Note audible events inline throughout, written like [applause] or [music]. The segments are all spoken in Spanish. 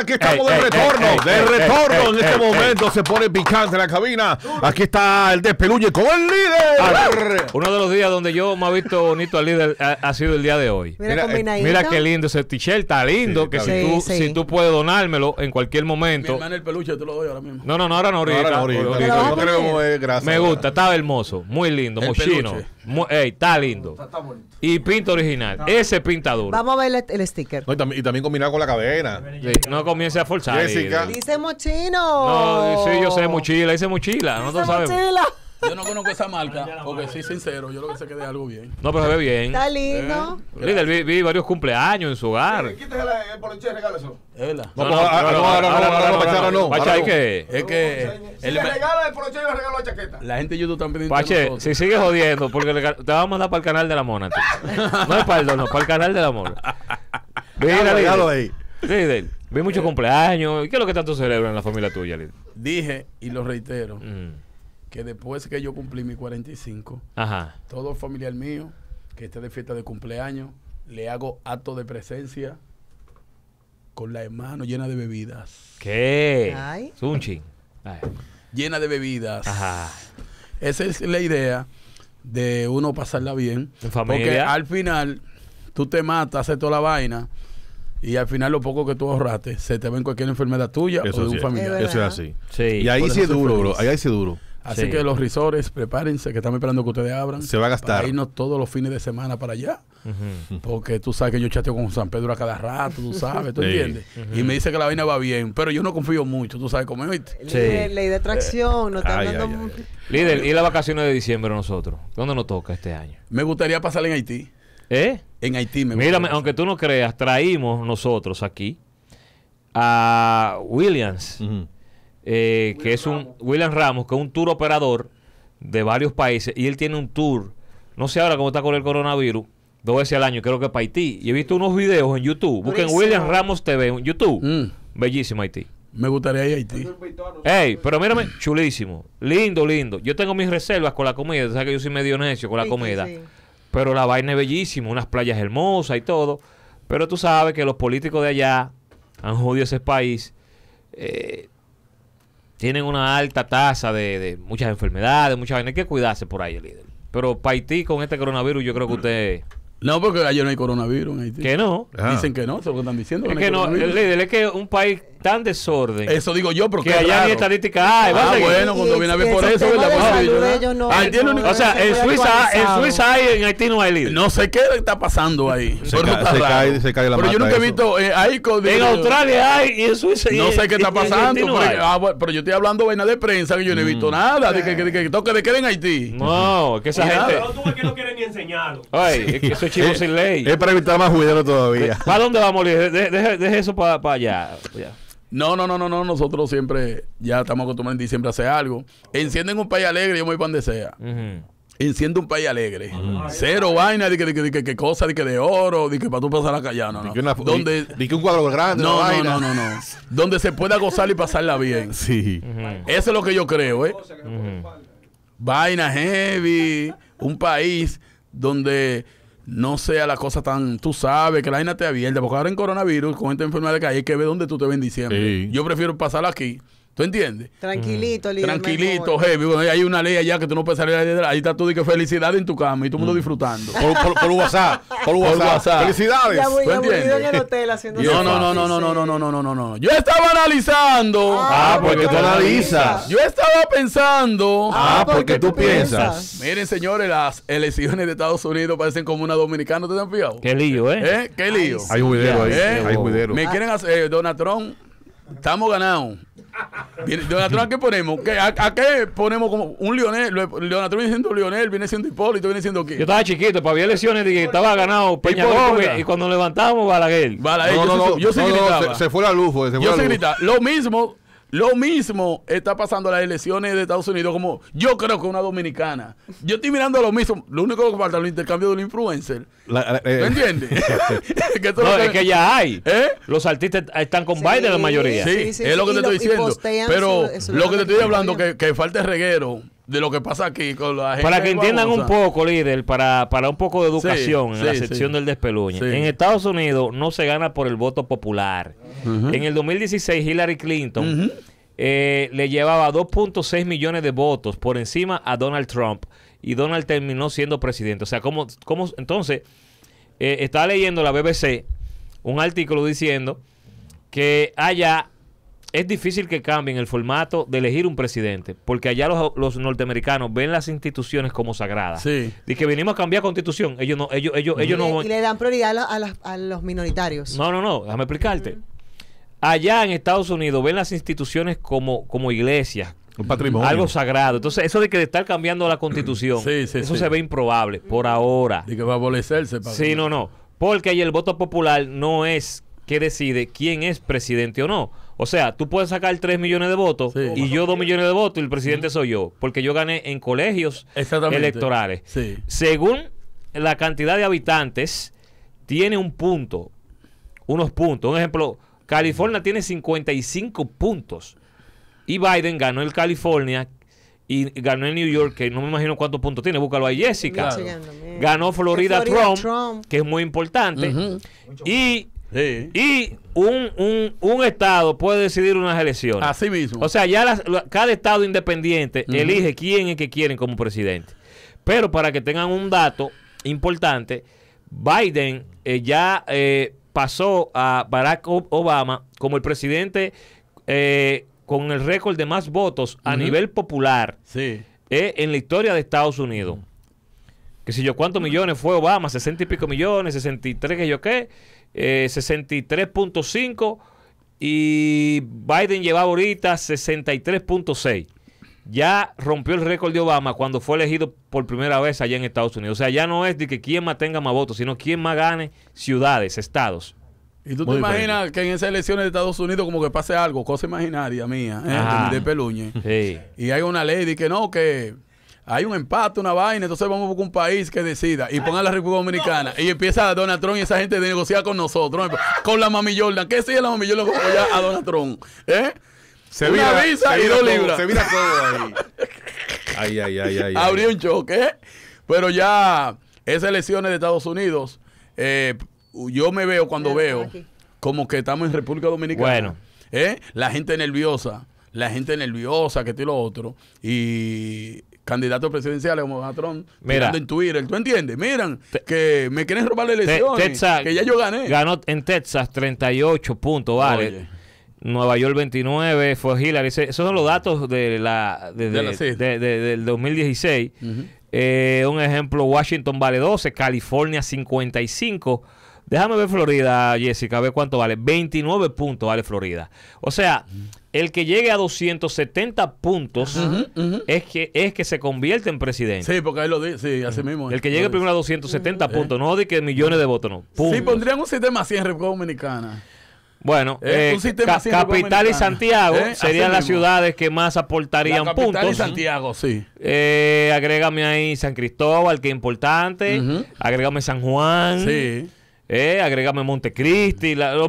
aquí estamos de retorno, de retorno en este momento se pone picante la cabina. Aquí está el peluche con el líder. uno de los días donde yo me ha visto bonito al líder ha, sido el día de hoy. Mira, mira, eh, mira qué lindo ese t-shirt, está lindo, que si, tú, si tú puedes donármelo en cualquier momento. Me hermano el peluche te lo doy ahora mismo. No, no, no, ahora no ahorita. Me gusta, estaba hermoso, muy lindo, mochino. está lindo. Está, y pinta original. Ese pintador. Vamos a ver el, sticker. y, también, y, también, combinado con la cadena. Sí. No comience a forzar. Jessica. Dice mochino. No, sí, yo sé mochila, dice mochila. Dice mochila. Yo no conozco esa marca, porque soy sincero, yo lo que sé que de algo bien. No, pero se ve bien. Está lindo. Eh, líder, vi, varios cumpleaños en su hogar. Eh, Quítese eh, el poloche y regala eso. Es verdad. No, no, no, no, no, no, es que... Es que... Si le regala el poloche, yo le regalo la chaqueta. La gente de YouTube también... Pache, si sigues jodiendo, porque te vamos a mandar para el canal de la mona. No es para el dono, para el canal de la mona. Mira, ahí. Líder. Vi muchos eh, cumpleaños. ¿Qué es lo que tanto celebra en la familia tuya, Lid? Dije, y lo reitero, mm. que después que yo cumplí mi 45, Ajá. todo familiar mío que esté de fiesta de cumpleaños, le hago acto de presencia con la hermana llena de bebidas. ¿Qué? Ay. Llena de bebidas. Ajá. Esa es la idea de uno pasarla bien. Porque al final tú te matas, haces toda la vaina y al final lo poco que tú ahorraste se te va en cualquier enfermedad tuya o de un familiar. eso es así. Y ahí sí es duro, bro. Ahí sí es duro. Así que los risores, prepárense, que estamos esperando que ustedes abran. Se va a gastar. Para irnos todos los fines de semana para allá. Porque tú sabes que yo chateo con San Pedro a cada rato, tú sabes, ¿tú entiendes? Y me dice que la vaina va bien, pero yo no confío mucho, tú sabes cómo es. Ley, de atracción, no está Líder, ¿y las vacaciones de diciembre nosotros? ¿Dónde nos toca este año? Me gustaría pasar en Haití. ¿Eh? En Haití me Mira, aunque tú no creas, traímos nosotros aquí a Williams, eh, que es un William Ramos, que es un tour operador de varios países, y él tiene un tour, no sé ahora cómo está con el coronavirus, dos veces al año, creo que para Haití. Y he visto unos videos en YouTube. Busquen William Ramos TV en YouTube. Mm. Bellísimo Haití. Me gustaría ir a Haití. pero mírame, chulísimo. Lindo, lindo. Yo tengo mis reservas con la comida. sabes que yo soy medio necio con la comida. Pero la vaina es bellísima, unas playas hermosas y todo. Pero tú sabes que los políticos de allá han jodido ese país. Eh, tienen una alta tasa de, de muchas enfermedades, muchas vainas. Hay que cuidarse por ahí, el líder. Pero para Haití, con este coronavirus, yo creo que usted. No, porque ayer no hay coronavirus en Que no. Ah. Dicen que no, eso lo que están diciendo. Es que no, el líder, es que un país tan desorden. Eso digo yo, porque. Que allá ni estadística. hay ah, bueno, cuando viene a ver por eso, ¿verdad? o sea, en Suiza, en Suiza en Haití no hay líder. No sé qué está pasando ahí. Se, cae, se cae la Pero yo nunca he visto. Eh, ahí en Australia hay y en Suiza. No sé qué está pasando. Ah, pero, yo estoy hablando vaina de prensa que yo no he visto mm. nada. De que, toque de qué en Haití. No, que esa gente. quieren enseñarlo. es chivo [laughs] eh, sin ley. Es para evitar más juicio todavía. ¿Para dónde vamos, Deje eso para allá. No, no, no, no, no. Nosotros siempre ya estamos acostumbrados en diciembre a hacer algo. Encienden un país alegre, yo me voy para donde sea. Enciende un país alegre. Cero vaina de que, cosa, de que de oro, de que para tú pasar la callana. No, no. que un cuadro grande. No, no, no, no, donde se pueda gozar y pasarla bien. [laughs] Sí. Eso es lo que yo creo, ¿eh? Vaina heavy. Un país donde no sea la cosa tan, tú sabes, que la vaina te abierta, porque ahora en coronavirus, con esta enfermedad de calle, hay que ve dónde tú te ven Yo prefiero pasarla aquí ¿Tú entiendes? Tranquilito, mm. líder. Tranquilito, heavy. Bueno, hay una ley allá que tú no puedes salir atrás. Ahí está tú, y que felicidad en tu cama y todo el mundo disfrutando. Por, WhatsApp. Por WhatsApp. Felicidades. Ya en el hotel haciendo no, no, no, no, no, no, no, no, no, no, no. Yo estaba ah, analizando. Ah, porque, tú analizas. Yo estaba pensando. Ah, ah porque, tú piensas. Miren, señores, las elecciones de Estados Unidos parecen como una dominicana. ¿Te han fijado? Qué lío, ¿eh? ¿Eh? Qué lío. hay un video ahí. ¿eh? Hay un video. Me quieren hacer. Eh, Donatron. Estamos ganados. Donatron, ¿a qué ponemos? a, qué ponemos como un Lionel? Leonatron viene siendo Lionel, viene siendo Hipólito, viene siendo qué. Yo estaba chiquito, para había lesiones de que estaba ganado Peña y cuando levantamos Balaguer. Balaguer, yo, no, se, se, fue la luz, ese pues, se fue Yo se Lo mismo lo mismo está pasando en las elecciones de Estados Unidos, como yo creo que una dominicana. Yo estoy mirando lo mismo. Lo único que falta es el intercambio de un influencer. Eh, ¿Me entiendes? [laughs] [laughs] que es que ya hay. ¿Eh? Los artistas están con Biden la mayoría. Sí, es lo que te estoy diciendo. Pero lo que te estoy hablando, que, que falta el reguero de lo que pasa aquí con la gente. Para que entiendan un poco, líder, para, un poco de educación en la sección del despeluña. En Estados Unidos no se gana por el voto popular. En el 2016 Hillary Clinton eh, le llevaba 2.6 millones de votos por encima a Donald Trump y Donald terminó siendo presidente. O sea, como cómo, entonces eh, estaba leyendo la BBC un artículo diciendo que allá es difícil que cambien el formato de elegir un presidente, porque allá los, norteamericanos ven las instituciones como sagradas. Y que venimos a cambiar constitución. Ellos no, ellos, ellos, ellos no. y le dan prioridad a, los minoritarios. No, no, no. Déjame explicarte. Allá en Estados Unidos ven las instituciones como, como iglesias, un patrimonio. Algo sagrado. Entonces, eso de que de estar cambiando la constitución, [clears throat] eso se ve improbable por ahora. y que va a abolecerse sí, no, no. Porque ahí el voto popular no es que decide quién es presidente o no. O sea, tú puedes sacar 3 millones de votos y yo 2 millones de votos y el presidente soy yo, porque yo gané en colegios electorales. Según la cantidad de habitantes, tiene un punto, unos puntos. Un ejemplo, California tiene 55 puntos y Biden ganó el California y ganó en New York, que no me imagino cuántos puntos tiene, búscalo ahí, Jessica. Ganó Florida, Trump, que es muy importante. Y y un, estado puede decidir unas elecciones. Así mismo. O sea, ya cada estado independiente elige quién es que quieren como presidente. Pero para que tengan un dato importante, Biden eh, ya eh, pasó a Barack Obama como el presidente eh, con el récord de más votos a nivel popular en la historia de Estados Unidos que sé yo, cuántos millones fue Obama, 60 y pico millones, 63, que yo qué, eh, 63.5 y Biden llevaba ahorita 63.6. Ya rompió el récord de Obama cuando fue elegido por primera vez allá en Estados Unidos. O sea, ya no es de que quien más tenga más votos, sino quien más gane ciudades, estados. ¿Y tú te imaginas que en esas elecciones de Estados Unidos como que pase algo, cosa imaginaria mía, ¿eh? de Peluñe? Y hay una ley de que no, que hay un empate, una vaina, entonces vamos a un país que decida y ponga la República Dominicana. Y empieza Donald Trump y esa gente de negociar con nosotros, con la mami Jordan. ¿Qué sigue la mami Jordan a Donald Trump? ¿Eh? Se una visa y dos libras. Se todo ahí. [laughs] Ay, ay, ay, ay. Abrió un choque. ¿eh? Pero ya esas elecciones de Estados Unidos, eh, yo me veo cuando veo como que estamos en República Dominicana. Bueno. ¿eh? La gente nerviosa la gente nerviosa, que esto lo otro. Y candidatos presidenciales como patrón Trump Mira, en Twitter. ¿Tú entiendes? Miran que me quieren robar la elección. que ya yo gané. Ganó en Texas 38 puntos, vale. Nueva York 29, fue Hillary. Esos son los datos de la, del 2016. Eh, un ejemplo, Washington vale 12, California 55. Déjame ver Florida, Jessica, a ver cuánto vale. 29 puntos vale Florida. O sea, el que llegue a 270 puntos Es, que, es que se convierte en presidente. Sí, porque ahí lo dice, así mismo. El que llegue primero a 270 eh. puntos, no de que millones de votos, no. Sí, pondrían un sistema así en República Dominicana. Bueno, eh, eh, Capital y Santiago serían las ciudades que más aportarían puntos. capital Y Santiago, sí. Eh, agrégame ahí San Cristóbal, que es importante. Agrégame San Juan. Sí. Eh, agregame Montecristi, los,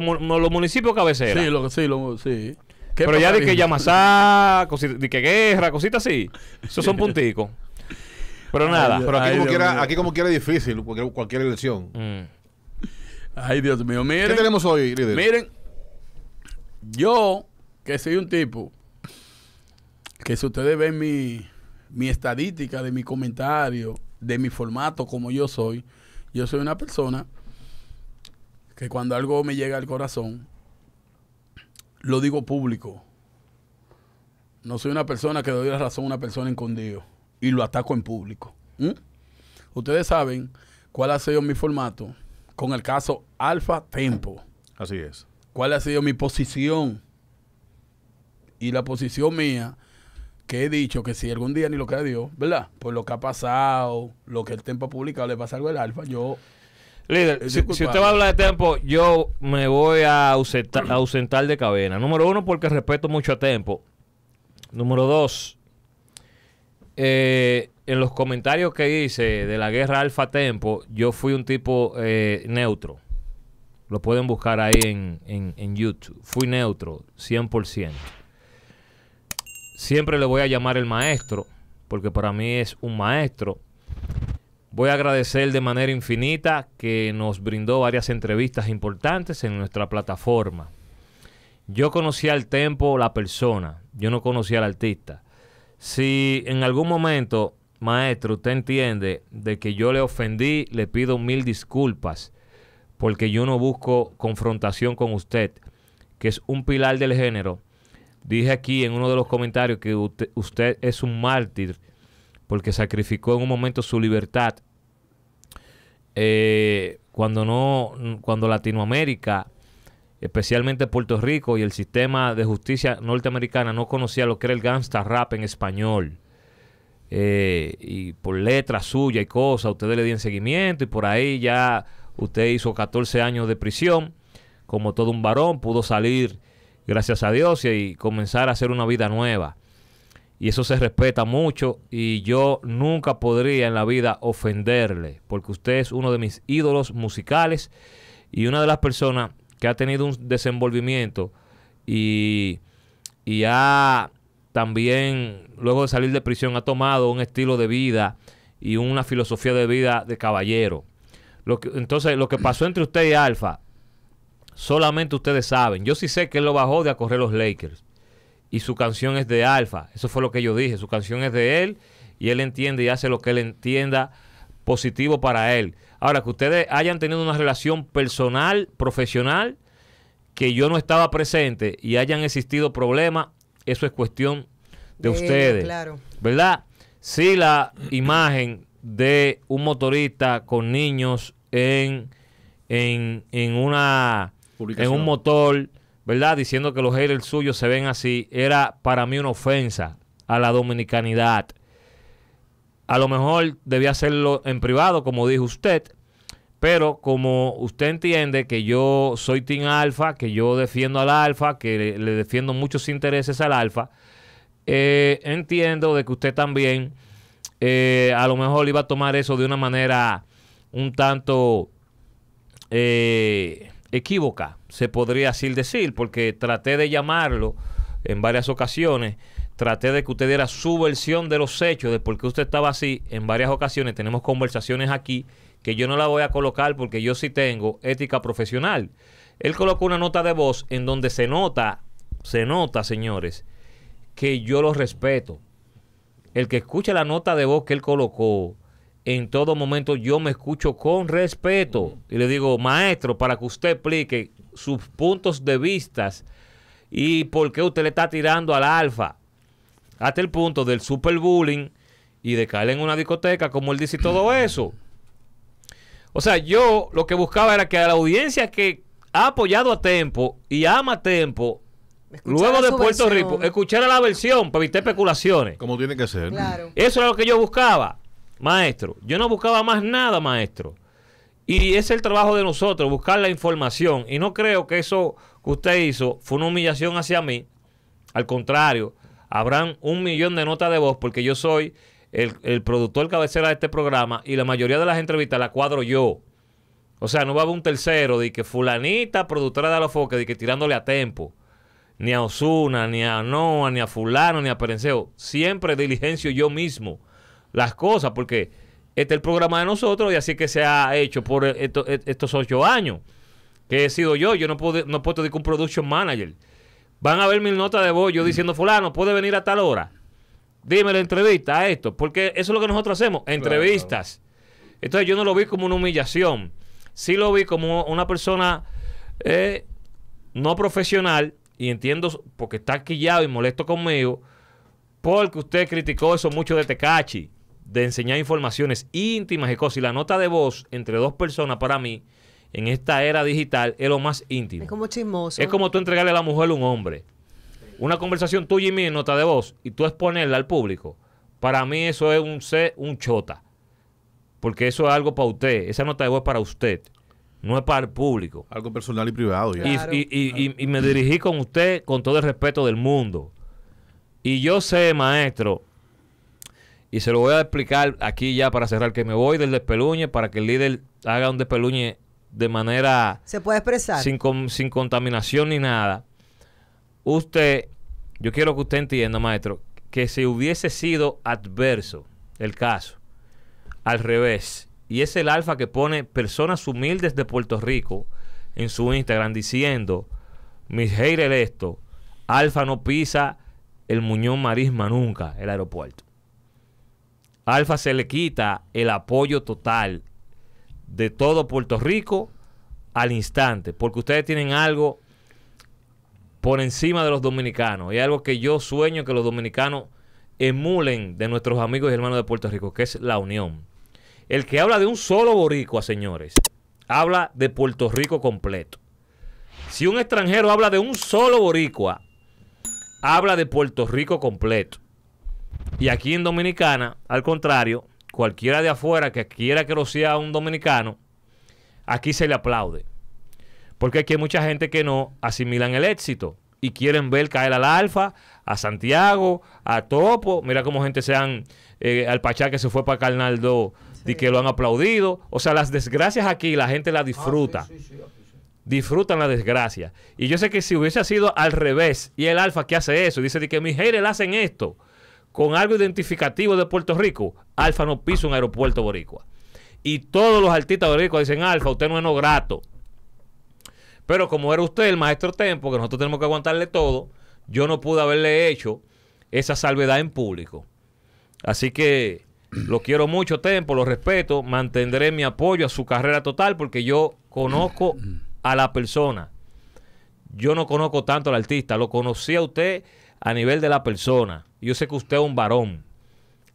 municipios cabeceros. Sí, lo, sí, sí. Pero ya de que Yamasá, de que Guerra, cositas así. Esos son punticos. Pero nada. aquí, como quiera, es difícil, cualquier, cualquier elección. Mm. Ay, Dios mío, miren. ¿Qué tenemos hoy, Miren, yo, que soy un tipo, que si ustedes ven mi, mi estadística de mi comentario, de mi formato como yo soy, yo soy una persona que cuando algo me llega al corazón, lo digo público. No soy una persona que doy la razón a una persona en y lo ataco en público. ¿Mm? Ustedes saben cuál ha sido mi formato con el caso Alfa Tempo. Así es. ¿Cuál ha sido mi posición? Y la posición mía, que he dicho que si algún día ni lo que Dios, ¿verdad? Pues lo que ha pasado, lo que el Tempo ha publicado, le pasa algo al Alfa, yo Líder, eh, si, usted va a hablar de Tempo, yo me voy a ausentar, de cadena. Número uno, porque respeto mucho a Tempo. Número dos, eh, en los comentarios que hice de la guerra Alfa Tempo, yo fui un tipo eh, neutro. Lo pueden buscar ahí en, en YouTube. Fui neutro, 100%. Siempre le voy a llamar el maestro, porque para mí es un maestro Voy a agradecer de manera infinita que nos brindó varias entrevistas importantes en nuestra plataforma. Yo conocía al tempo la persona, yo no conocía al artista. Si en algún momento, maestro, usted entiende de que yo le ofendí, le pido mil disculpas, porque yo no busco confrontación con usted, que es un pilar del género. Dije aquí en uno de los comentarios que usted es un mártir porque sacrificó en un momento su libertad eh, cuando no, cuando Latinoamérica, especialmente Puerto Rico y el sistema de justicia norteamericana no conocía lo que era el gangsta rap en español. Eh, y por letra suya y cosas, ustedes le dieron seguimiento y por ahí ya usted hizo 14 años de prisión, como todo un varón, pudo salir, gracias a Dios, y comenzar a hacer una vida nueva y eso se respeta mucho y yo nunca podría en la vida ofenderle, porque usted es uno de mis ídolos musicales y una de las personas que ha tenido un desenvolvimiento y, y ha también, luego de salir de prisión, ha tomado un estilo de vida y una filosofía de vida de caballero. entonces, lo que pasó entre usted y Alfa, solamente ustedes saben. Yo sí sé que él lo bajó de a correr los Lakers y su canción es de Alfa. Eso fue lo que yo dije. Su canción es de él y él entiende y hace lo que él entienda positivo para él. Ahora, que ustedes hayan tenido una relación personal, profesional, que yo no estaba presente y hayan existido problemas, eso es cuestión de, ustedes. Claro. ¿Verdad? Si sí, la imagen de un motorista con niños en, en, en una en un motor ¿verdad? Diciendo que los haters suyos se ven así, era para mí una ofensa a la dominicanidad. A lo mejor debía hacerlo en privado, como dijo usted, pero como usted entiende que yo soy Team Alfa, que yo defiendo al Alfa, que le, defiendo muchos intereses al Alfa, eh, entiendo de que usted también eh, a lo mejor iba a tomar eso de una manera un tanto... Eh, equivoca se podría así decir, porque traté de llamarlo en varias ocasiones, traté de que usted diera su versión de los hechos, de por qué usted estaba así, en varias ocasiones tenemos conversaciones aquí que yo no la voy a colocar porque yo sí tengo ética profesional. Él colocó una nota de voz en donde se nota, se nota, señores, que yo los respeto. El que escucha la nota de voz que él colocó, en todo momento yo me escucho con respeto y le digo, maestro, para que usted explique sus puntos de vistas y por qué usted le está tirando al alfa. Hasta el punto del superbullying y de caer en una discoteca, como él dice todo eso. O sea, yo lo que buscaba era que a la audiencia que ha apoyado a Tempo y ama a Tempo, luego de Puerto Rico, escuchara la versión para evitar especulaciones. Como tiene que ser. Eso era lo que yo buscaba maestro. Yo no buscaba más nada, maestro. Y es el trabajo de nosotros, buscar la información. Y no creo que eso que usted hizo fue una humillación hacia mí. Al contrario, habrán un millón de notas de voz porque yo soy el, productor cabecera de este programa y la mayoría de las entrevistas las cuadro yo. O sea, no va a haber un tercero de que fulanita, productora de Alofoque, de que tirándole a tempo. Ni a Osuna, ni a Noa, ni a fulano, ni a Perenceo. Siempre diligencio yo mismo las cosas, porque este es el programa de nosotros y así que se ha hecho por e, estos ocho años que he sido yo. Yo no puedo, no puedo decir un production manager. Van a ver mil notas de voz yo diciendo, fulano, puede venir a tal hora. Dime la entrevista a esto, porque eso es lo que nosotros hacemos, entrevistas. Entonces yo no lo vi como una humillación, sí lo vi como una persona eh, no profesional y entiendo porque está quillado y molesto conmigo porque usted criticó eso mucho de Tecachi de enseñar informaciones íntimas y cosas. Y la nota de voz entre dos personas para mí, en esta era digital, es lo más íntimo. Es como chismoso. Es como tú entregarle a la mujer a un hombre. Una conversación tuya y mía en nota de voz y tú exponerla al público. Para mí eso es un C, un chota. Porque eso es algo para usted. Esa nota de voz es para usted. No es para el público. Algo personal y privado. Ya. y, y, y me dirigí con usted con todo el respeto del mundo. Y yo sé, maestro, y se lo voy a explicar aquí ya para cerrar, que me voy del despeluñe para que el líder haga un despeluñe de manera... Se puede expresar. Sin, sin contaminación ni nada. Usted, yo quiero que usted entienda, maestro, que si hubiese sido adverso el caso, al revés, y es el alfa que pone personas humildes de Puerto Rico en su Instagram diciendo, mis haters esto, alfa no pisa el Muñón Marisma nunca, el aeropuerto. Alfa se le quita el apoyo total de todo Puerto Rico al instante, porque ustedes tienen algo por encima de los dominicanos y algo que yo sueño que los dominicanos emulen de nuestros amigos y hermanos de Puerto Rico, que es la unión. El que habla de un solo boricua, señores, habla de Puerto Rico completo. Si un extranjero habla de un solo boricua, habla de Puerto Rico completo. Y aquí en Dominicana, al contrario, cualquiera de afuera que quiera que lo sea un dominicano, aquí se le aplaude. Porque aquí hay mucha gente que no asimilan el éxito y quieren ver caer al Alfa, a Santiago, a Topo. Mira cómo gente se han, eh, al Pachá que se fue para Carnaldo y que lo han aplaudido. O sea, las desgracias aquí la gente las disfruta. Ah, disfrutan la desgracia. Y yo sé que si hubiese sido al revés y el Alfa que hace eso, dice que mis haters hacen esto con algo identificativo de Puerto Rico, Alfa no piso un aeropuerto boricua. Y todos los artistas boricuas dicen, Alfa, usted no es no grato. Pero como era usted el maestro Tempo, que nosotros tenemos que aguantarle todo, yo no pude haberle hecho esa salvedad en público. Así que lo quiero mucho, Tempo, lo respeto, mantendré mi apoyo a su carrera total porque yo conozco a la persona. Yo no conozco tanto al artista, lo conocí a usted a nivel de la persona. Yo sé que usted es un varón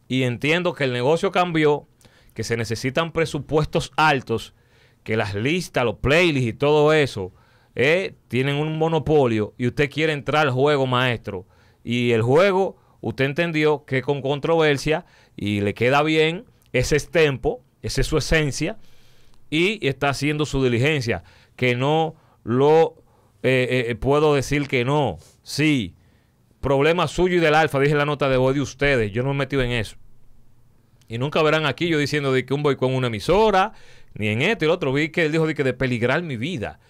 y entiendo que el negocio cambió, que se necesitan presupuestos altos, que las listas, los playlists y todo eso eh, tienen un monopolio y usted quiere entrar al juego maestro. Y el juego, usted entendió que con controversia y le queda bien, ese es tempo, esa es su esencia y está haciendo su diligencia, que no lo eh, eh, puedo decir que no, sí, Problema suyo y del alfa, dije la nota de voz de ustedes. Yo no me he metido en eso. Y nunca verán aquí yo diciendo de que un boicot en una emisora, ni en esto y el otro. Vi que él dijo de que de peligrar mi vida.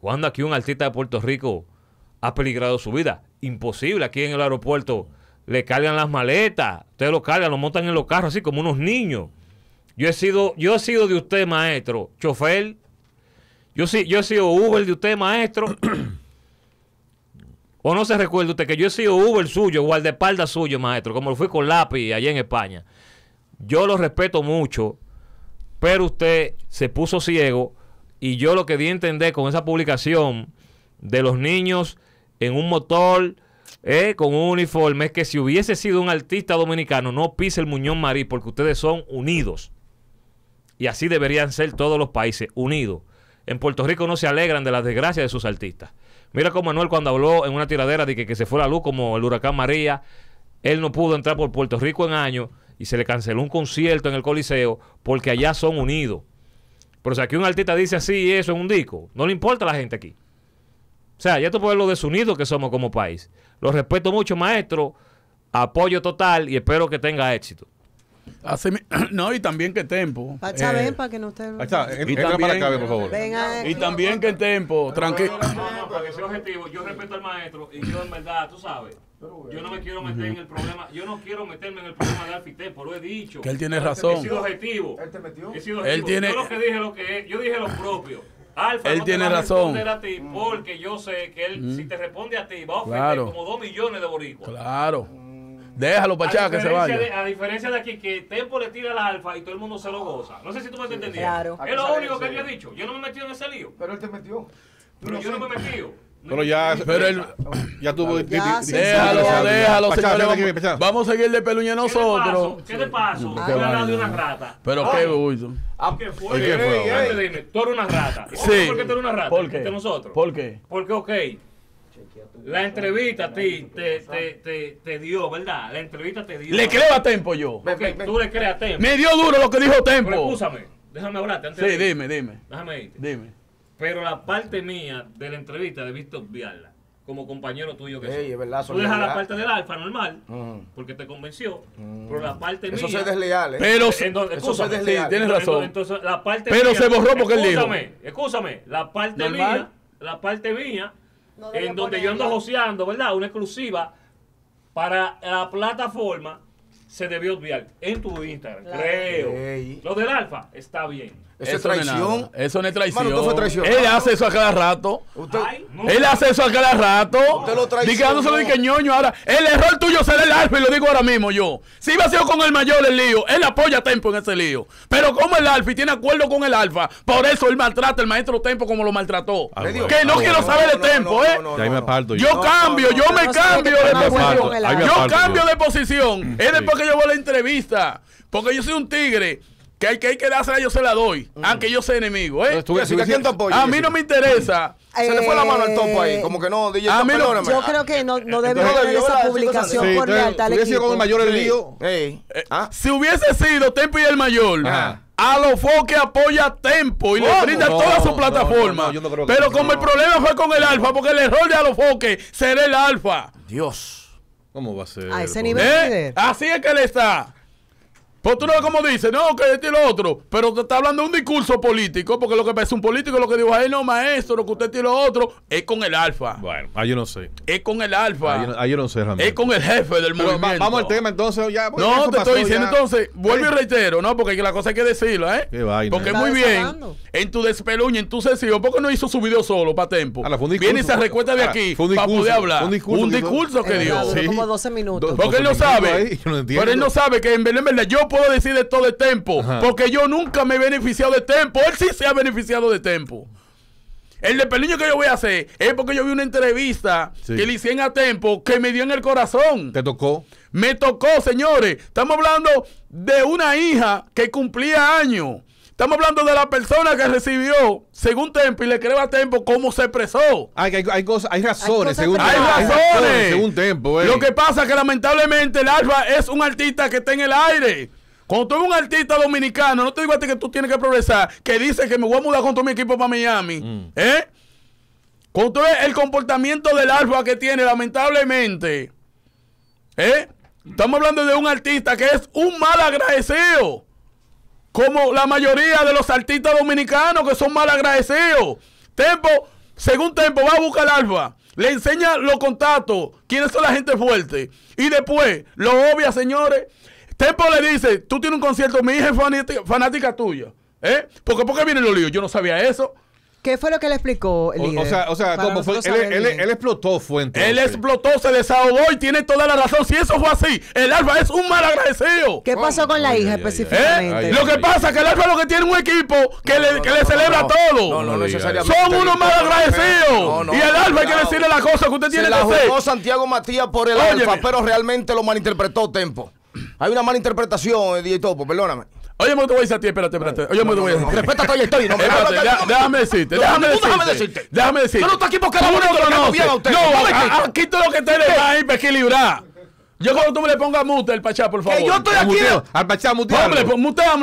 cuando aquí un artista de Puerto Rico ha peligrado su vida? Imposible. Aquí en el aeropuerto le cargan las maletas. Ustedes lo cargan, lo montan en los carros así como unos niños. Yo he sido, yo he sido de usted, maestro, chofer. Yo, yo he sido Uber de usted, maestro. O no se recuerda usted que yo he sido Uber suyo, guardaespaldas suyo, maestro, como lo fui con Lápiz allá en España. Yo lo respeto mucho, pero usted se puso ciego y yo lo que di a entender con esa publicación de los niños en un motor eh, con un uniforme es que si hubiese sido un artista dominicano no pise el Muñón Marí porque ustedes son unidos. Y así deberían ser todos los países, unidos. En Puerto Rico no se alegran de las desgracias de sus artistas. Mira cómo Manuel cuando habló en una tiradera de que, se fue la luz como el huracán María, él no pudo entrar por Puerto Rico en años y se le canceló un concierto en el Coliseo porque allá son unidos. Pero si aquí un artista dice así y eso es un disco, no le importa a la gente aquí. O sea, ya tú puedes ver lo desunidos que somos como país. Lo respeto mucho, maestro. Apoyo total y espero que tenga éxito. [clears throat] no, y también que tempo. para eh, que no para acá, por eh. y también que tempo, tranquilo para que sea objetivo, yo respeto al maestro y yo en verdad, tú sabes. Yo no me quiero meter en el problema, yo no quiero meterme en el problema de Tempo, lo he dicho. Que él tiene razón. He sido objetivo. Él te metió. Él tiene... Yo lo que dije lo que es, yo dije propio. Alfa, él no tiene te razón. A ti mm. porque yo sé que él, si mm. te responde a ti, va a ofender como dos millones de boricuas. Claro. Mm. Déjalo, Pachá, que se vaya. a diferencia de aquí, que Tempo le tira las alfa y todo el mundo se lo goza. No sé si tú me has entendido. Claro. Es lo único que él ha dicho. Yo no me he metido en ese lío. Pero él te metió. Pero yo no me metí pero ya, pero él, ya tuvo. déjalo, déjalo, señor. Vamos, a seguir de peluña nosotros. ¿Qué te pasó? Tú te de una rata. Pero qué gusto. ¿qué fue? ¿Qué fue? Dime, tú eres una rata. Sí. ¿Por qué tú eres una rata? ¿Por qué? nosotros. ¿Por qué? Porque, ok. La entrevista te, te, te, te, dio, ¿verdad? La entrevista te dio. Le creo a Tempo yo. Okay, tú le creas a Tempo. Me dio duro lo que dijo Tempo. Pero escúchame, déjame hablarte antes. Sí, dime, dime. Déjame Dime. Pero la parte mía de la entrevista debiste obviarla. Como compañero tuyo que soy. Tú dejas la parte del alfa normal, porque te convenció, mm. pero la parte mía... Eso es desleal, ¿eh? Pero, eso se desleal. tienes razón. la parte pero se borró porque él dijo. Escúchame, La parte mía, la parte mía, en donde yo ando joseando, ¿verdad? Una exclusiva para la plataforma se debió obviar en tu Instagram, creo. Lo del alfa está bien. Eso, es traición. eso no es traición. Él hace eso a cada rato. Él hace eso a cada rato. Usted lo traicionó. ñoño ahora. El error tuyo será el alfa y lo digo ahora mismo yo. Si iba a ser con el mayor el lío, él apoya a Tempo en ese lío. Pero como el alfa y tiene acuerdo con el alfa, por eso él maltrata al maestro Tempo como lo maltrató. Que no, quiero saber de Tempo, ¿eh? yo. cambio, yo me cambio de posición. Yo cambio de posición. Es después que yo voy a la entrevista. Porque yo soy un tigre que hay que, hay que dársela, yo se la doy. Mm. Aunque yo sea enemigo, ¿eh? Ah, a mí no me interesa. se le fue la mano al topo ahí, como que no, DJ, Yo creo que no, no debe haber esa publicación por lealtad al equipo. el mayor el lío. Eh, ¿ah? Si hubiese sido Tempo y el mayor, apoya a apoya Tempo y le brinda toda su plataforma. Pero como el problema fue con el Alfa, porque el error de Alofoque será el Alfa. Dios. ¿Cómo va a ser? A ese nivel. ¿Eh? Así es que le está. Pues tú no ves como dice, no, que este y lo otro, pero te está hablando de un discurso político, porque lo que parece un político, lo que dijo, ahí no, maestro, lo que usted tiene lo otro, es con el alfa. Bueno, ahí yo no sé. Es con el alfa. Ahí ah, yo, no, sé realmente. Es con el jefe del movimiento. vamos al tema entonces, ya. no, te estoy diciendo entonces, vuelvo y reitero, ¿no? Porque la cosa hay que decirla, ¿eh? Porque muy bien, en tu despeluña, en tu sesión, ¿por qué no hizo su video solo para tiempo? Ah, Viene y se recuerda de ah, aquí para poder hablar. Un discurso, que, eh, dio. Como 12 minutos. Porque él no sabe. pero él no sabe que en Belén, verdad, yo puedo decir de todo de Tempo, porque yo nunca me he beneficiado de Tempo. Él sí se ha beneficiado de Tempo. El de Peliño que yo voy a hacer es porque yo vi una entrevista que le hicieron a Tempo que me dio en el corazón. ¿Te tocó? Me tocó, señores. Estamos hablando de una hija que cumplía años. Estamos hablando de la persona que recibió, según Tempo, y le creo a Tempo cómo se expresó. Ah, hay, razones, según Tempo. Eh. Lo que pasa es que lamentablemente el Alba es un artista que está en el aire. Cuando tú eres un artista dominicano, no te digo a que tú tienes que progresar, que dice que me voy a mudar con todo mi equipo para Miami. Mm. ¿Eh? Cuando tú ves el comportamiento del alfa que tiene, lamentablemente. ¿Eh? Estamos hablando de un artista que es un mal agradecido. Como la mayoría de los artistas dominicanos que son mal agradecidos. Tempo, según Tempo, va a buscar al alfa. Le enseña los contactos, quiénes son la gente fuerte. Y después, lo obvia, señores, Tempo le dice, tú tienes un concierto, mi hija es fanática, tuya. ¿Eh? ¿Por qué, por qué vienen los líos? Yo no sabía eso. ¿Qué fue lo que le explicó el líder? O, sea, o sea fue, él, explotó fuente. Él explotó, se desahogó y tiene toda la razón. Si eso fue así, el Alfa es un mal agradecido. ¿Qué pasó con la hija específicamente? ¿Eh? lo que pasa es que el Alfa lo que tiene un equipo que le, que le celebra todo. Son unos mal agradecidos. y el Alfa hay que decirle la cosa que usted tiene la hacer. Santiago Matías por el Alfa, pero realmente lo malinterpretó Tempo. Hay una mala interpretación, eh, DJ Topo, perdóname. Oye, me te voy a decir a ti, espérate, espérate. Oye, me te voy a decir. Respeta tu historia. no me Espérate, déjame decirte, déjame decirte. Déjame decirte. Yo no estás aquí porque la no no a usted. No, aquí todo lo que tienes pues, va a equilibrar. Yo cuando tú me le pongas mute al Pachá, por favor. Que yo estoy aquí. al Pachá, mutealo. Hombre,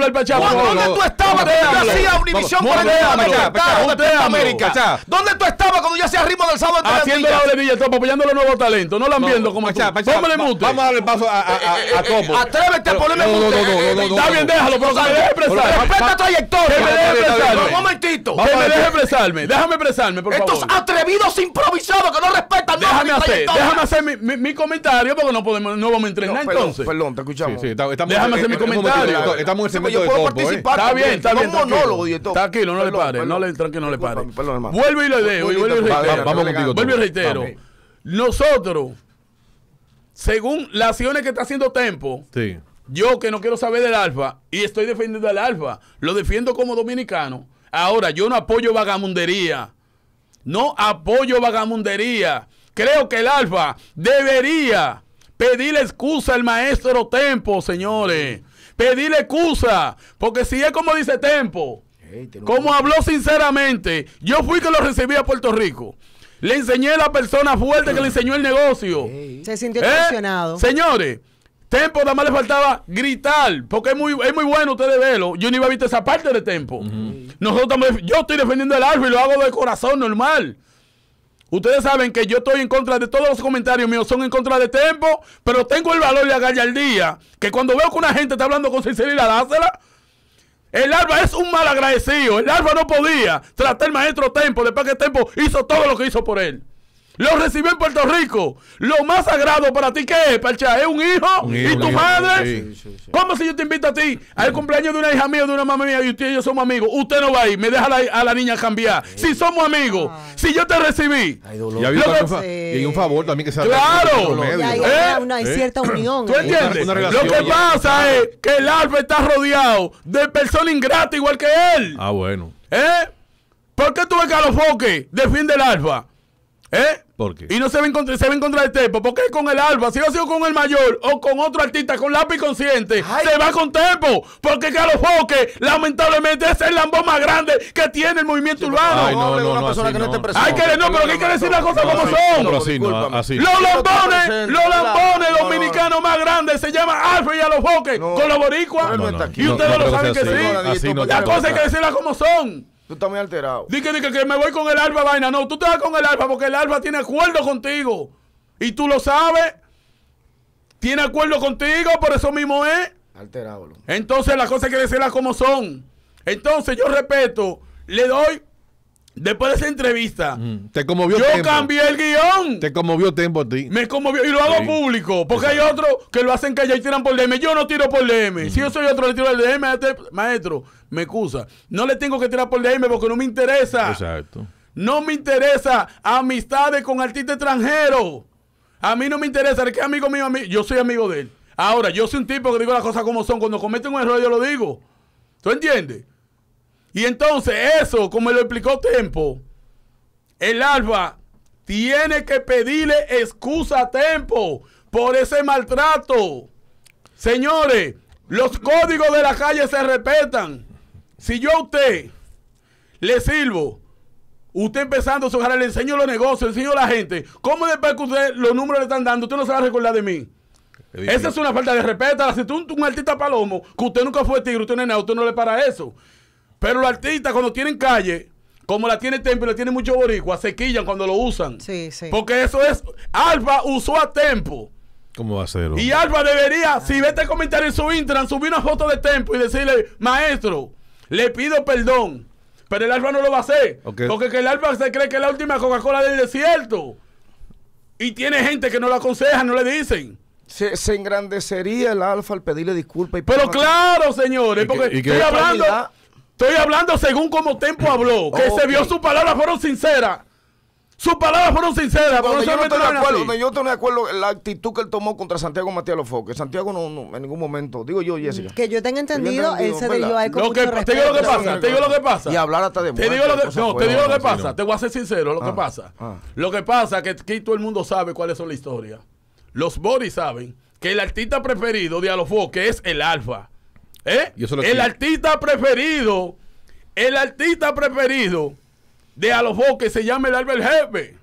al Pachá, por favor. ¿Dónde tú estabas cuando yo hacía Univisión 44? América. ¿Dónde tú estabas cuando yo hacía Ritmo del Sábado? Haciendo la doble Topo, apoyando los nuevos talentos. No lo han viendo como Pachá, Pachá. mute. Vamos a darle paso a eh, eh, eh, Topo. Atrévete a ponerle mute. Está bien, déjalo, pero que me deje expresarme. Respeta trayectoria. Que me deje expresarme. Un momentito. Que me deje expresarme. Déjame expresarme, por favor. Estos atrevidos improvisados que no respetan. Déjame hacer, déjame hacer mi comentario porque no podemos no vamos a entrenar entonces. Perdón, te escuchamos. Déjame hacer mi comentario. Estamos en segmento de topo, Está bien, está bien. monólogo, Tranquilo, no le pare. No le tranquilo, no le pare. Vuelvo y lo dejo. Vamos contigo. Vuelvo y reitero. Nosotros, según las acciones que está haciendo Tempo, sí. yo que no quiero saber del Alfa y estoy defendiendo al Alfa, lo defiendo como dominicano. Ahora, yo no apoyo vagamundería. No apoyo vagamundería. Creo que el Alfa debería Pedirle excusa al maestro Tempo, señores. Pedirle excusa. Porque si es como dice Tempo, como habló sinceramente, yo fui que lo recibí a Puerto Rico. Le enseñé a la persona fuerte que le enseñó el negocio. Se sintió eh, traicionado. Señores, Tempo nada más le faltaba gritar, porque es muy, es muy bueno ustedes verlo. Yo ni iba a visto esa parte de Tempo. yo estoy defendiendo el árbol y lo hago de corazón normal. Ustedes saben que yo estoy en contra de todos los comentarios míos, son en contra de Tempo, pero tengo el valor y la gallardía que cuando veo que una gente está hablando con sinceridad, Lázaro, El Alba es un mal agradecido. El Alba no podía tratar al maestro Tempo después que Tempo hizo todo lo que hizo por él. Lo recibí en Puerto Rico. Lo más sagrado para ti, ¿qué es, ¿Es un hijo? ¿Y tu madre? ¿Cómo si yo te invito a ti al cumpleaños de una hija mía, de una mamá mía, y usted y yo somos amigos? Usted no va a ir, me deja a la niña cambiar. Si somos amigos, si yo te recibí. Hay dolor. Y, un favor también que se ¡Claro! ¿Eh? hay, cierta ¿Eh? unión. ¿Tú entiendes? Lo que pasa es que el alfa está rodeado de personas ingratas igual que él. Ah, bueno. ¿Eh? ¿Por qué tú ves que a los foques defiende el alfa? ¿Eh? ¿Por qué? Y no se ven contra, se ven contra del Tempo. Porque con el Alba. Si ha sido con el Mayor o con otro artista con lápiz consciente, se va con Tempo. Porque Carlos Foque, lamentablemente, es el lambón más grande que tiene el movimiento urbano. no, no, que no, Hay que, pero hay que decir las cosas como son. Los lambones, los lambones dominicanos más grandes se llaman Alfa y a los Foque con los boricuas. Y ustedes lo saben que sí. las cosa hay que decirlas como son. Tú estás muy alterado. Dije, que, que me voy con el Alba, vaina. No, tú te vas con el alfa porque el Alba tiene acuerdo contigo. Y tú lo sabes. Tiene acuerdo contigo, por eso mismo es. Alterado. Entonces las cosas hay que decirlas como son. Entonces yo respeto, le doy Después de esa entrevista, mm. te yo cambié el guión. Te conmovió tiempo a ti. Me conmovió y lo hago público. Porque hay otros que lo hacen que y tiran por DM. Yo no tiro por DM. Si yo soy otro, le tiro el DM. Este maestro, me excusa. No le tengo que tirar por DM porque no me interesa. Exacto. No me interesa amistades con artistas extranjeros. A mí no me interesa. ¿Qué amigo mío? Yo soy amigo de él. Ahora, yo soy un tipo que digo las cosas como son. Cuando cometen un error, yo lo digo. ¿Tú entiendes? Y entonces eso, como lo explicó Tempo, el Alba tiene que pedirle excusa a Tempo por ese maltrato. Señores, los códigos de la calle se respetan. Si yo a usted le sirvo, usted empezando a su le enseño los negocios, enseño a la gente, ¿cómo después que usted los números le están dando, usted no se va a recordar de mí? Esa es una falta de respeto. Si tú un, un artista palomo, que usted nunca fue tigre, usted no es nada, usted no le para eso. Pero los artistas cuando tienen calle, como la tiene Tempo y la tiene mucho boricua, se quillan cuando lo usan. Sí, sí. Porque eso es. Alfa usó a Tempo. ¿Cómo va a hacerlo? Y Alfa debería, si vete este comentario en su Instagram, subir una foto de Tempo y decirle, maestro, le pido perdón. Pero el Alfa no lo va a hacer. Porque el Alfa se cree que es la última Coca-Cola del desierto. Y tiene gente que no lo aconseja, no le dicen. Se, engrandecería el alfa al pedirle disculpas. Pero claro, señores, porque estoy hablando, Estoy hablando según como Tempo habló, que se vio sus palabras fueron sinceras. Sus palabras fueron sinceras. yo, no estoy de acuerdo, yo estoy de acuerdo la actitud que él tomó contra Santiago Matías que Santiago no, en ningún momento, digo yo, Jessica. Que yo tenga entendido, él se debió a él con que, Te digo lo que pasa, te digo lo que pasa. Y hablar hasta de te lo que, No, te digo lo que pasa, te voy a ser sincero, lo que ah, pasa. Ah. Lo que pasa es que aquí todo el mundo sabe cuáles son las historias, Los Boris saben que el artista preferido de Alofoque es el Alfa. ¿Eh? el artista preferido, el artista preferido de Alofoque se llama el Alba el Jefe.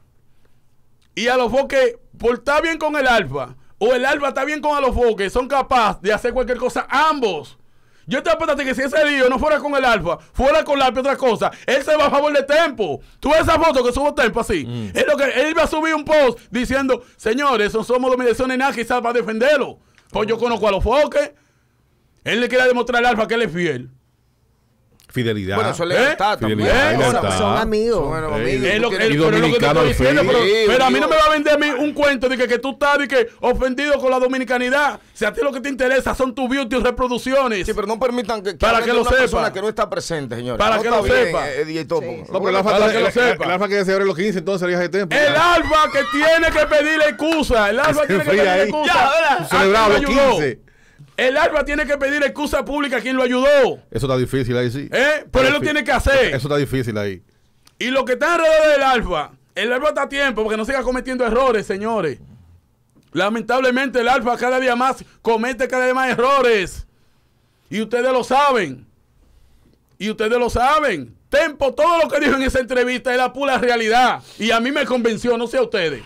Y Alofoque por estar bien con el Alfa o el Alfa está bien con Alofoque son capaces de hacer cualquier cosa ambos. Yo te apuesto que si ese lío no fuera con el Alfa, fuera con la otra cosa, él se va a favor de Tempo. Tú ves esa foto que subo Tempo así. Mm. Es lo que él va a subir un post diciendo, señores, somos dominación en nada, quizás para defenderlo. Pues yo conozco a Alofoque él le quiere demostrar al Alfa que él es fiel. Fidelidad. Bueno, eso le está ¿Eh? también. Son, amigos. lo, que y diciendo. Pero, a mí no me va a vender a mí un cuento de que, tú estás ofendido con la dominicanidad. Si a ti lo que te interesa son tus views, tus reproducciones. Sí, pero no permitan que, para que lo sepa. persona que no está presente, señores. Para que lo sepa. el eh, eh, alfa, para que lo sepa. El alfa que se abre los 15, entonces el tiempo. El alfa que tiene que pedirle excusa. El alfa tiene que pedirle excusa. Celebrado los 15. El alfa tiene que pedir excusa pública a quien lo ayudó. Eso está difícil ahí, sí. ¿Eh? Pero, él lo tiene que hacer. Eso está difícil ahí. Y lo que está alrededor del Alfa, el Alfa está a tiempo porque no siga cometiendo errores, señores. Lamentablemente el Alfa cada día más comete cada día más errores. Y ustedes lo saben. Y ustedes lo saben. Tempo, todo lo que dijo en esa entrevista es la pura realidad. Y a mí me convenció, no sé a ustedes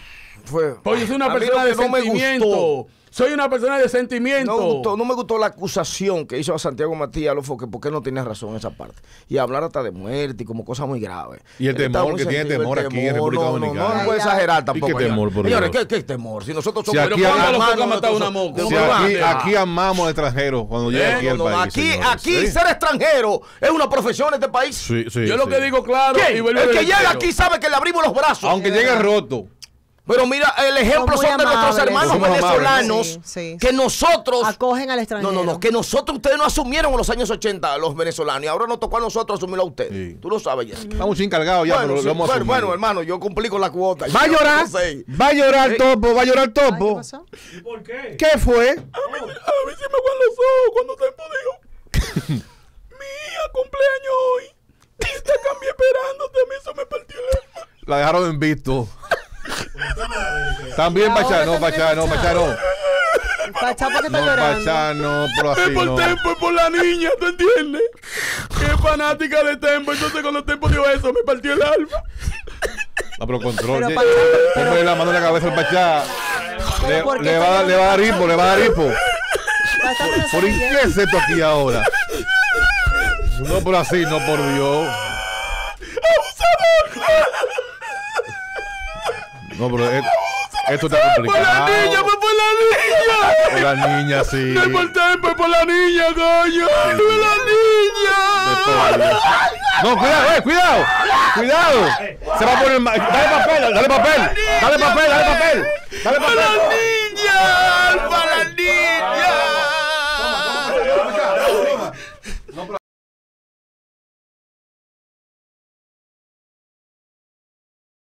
fue. soy una persona de sentimiento. soy una persona de sentimiento. No, gustó, no me gustó la acusación que hizo a Santiago Matías Lofo, que porque no tiene razón en esa parte. Y hablar hasta de muerte y como cosas muy graves. Y el temor, que tiene tiene temor, aquí en República Dominicana. No, no, no puede exagerar tampoco. ¿Y qué temor, ¿qué, temor? Si nosotros somos... aquí, amamos, si aquí, amamos a extranjeros cuando llega aquí al país. Aquí, aquí ser extranjero es una profesión en este país. Yo lo que digo claro... El que llega aquí sabe que le abrimos los brazos. Aunque llegue roto. Pero mira, el ejemplo son, de nuestros hermanos venezolanos que nosotros acogen al extranjero. No, no, no, que nosotros ustedes no asumieron en los años 80 los venezolanos y ahora nos tocó a nosotros asumirlo a ustedes. Tú lo sabes, Jessica. Estamos encargados ya, bueno, pero lo bueno, bueno, hermano, yo cumplí con la cuota. Va a llorar. Va a llorar eh. Topo, va a llorar Topo. ¿Qué pasó? ¿Y por qué? ¿Qué fue? A mí, se me van los ojos cuando te dijo. [laughs] Mi cumpleaños hoy. esperándote, a mí se me partió el La dejaron en visto. También Pachá, no, Pachá, no, Pachá, no. Pachá, ¿por qué está no, llorando? Pachá, no, por así Es por el Tempo, es por la niña, ¿te entiendes? Qué fanática de Tempo. Entonces cuando Tempo dio eso, me partió el alma. No, ah, pero control. Pero, Pachá, la mano en la cabeza al Pachá. Le, va, le va a dar ritmo, le va a dar ritmo. ¿Por qué es esto aquí ahora? No por así, no por Dios. No, pero... Esto está complicado. por la niña! ¡Fue por la niña! la niña, sí. ¡No por tiempo! ¡Por la niña, coño! ¡Fue la niña! No, cuidado, eh, cuidado. Cuidado. Se va a poner. Dale papel, dale papel. Dale papel, dale papel. Dale papel. ¡Por la niña!